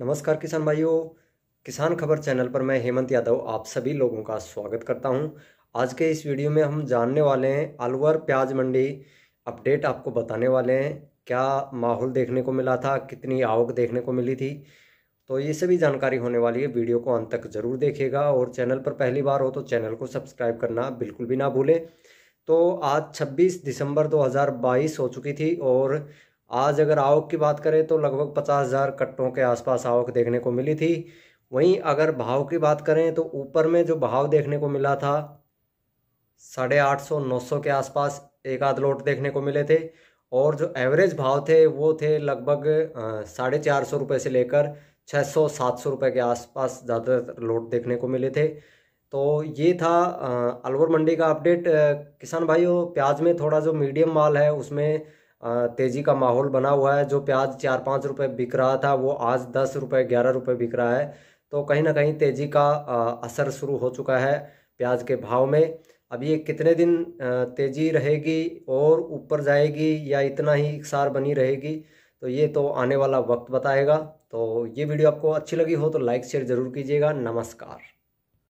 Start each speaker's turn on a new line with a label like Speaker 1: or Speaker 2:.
Speaker 1: नमस्कार किसान भाइयों किसान खबर चैनल पर मैं हेमंत यादव आप सभी लोगों का स्वागत करता हूं आज के इस वीडियो में हम जानने वाले हैं अलवर प्याज मंडी अपडेट आपको बताने वाले हैं क्या माहौल देखने को मिला था कितनी आवक देखने को मिली थी तो ये सभी जानकारी होने वाली है वीडियो को अंत तक ज़रूर देखेगा और चैनल पर पहली बार हो तो चैनल को सब्सक्राइब करना बिल्कुल भी ना भूलें तो आज 26 दिसंबर 2022 हो चुकी थी और आज अगर आवक की बात करें तो लगभग पचास हज़ार कट्टों के आसपास आवक देखने को मिली थी वहीं अगर भाव की बात करें तो ऊपर में जो भाव देखने को मिला था साढ़े आठ सौ नौ सौ के आसपास एक आध लोट देखने को मिले थे और जो एवरेज भाव थे वो थे लगभग साढ़े चार सौ रुपये से लेकर छः सौ सात सौ रुपये के आसपास ज़्यादातर लोट देखने को मिले थे तो ये था अलवर मंडी का अपडेट किसान भाइयों प्याज में थोड़ा जो मीडियम माल है उसमें तेज़ी का माहौल बना हुआ है जो प्याज चार पाँच रुपये बिक रहा था वो आज दस रुपये ग्यारह रुपये बिक रहा है तो कहीं ना कहीं तेज़ी का असर शुरू हो चुका है प्याज के भाव में अब ये कितने दिन तेज़ी रहेगी और ऊपर जाएगी या इतना ही इकसार बनी रहेगी तो ये तो आने वाला वक्त बताएगा तो ये वीडियो आपको अच्छी लगी हो तो लाइक शेयर ज़रूर कीजिएगा नमस्कार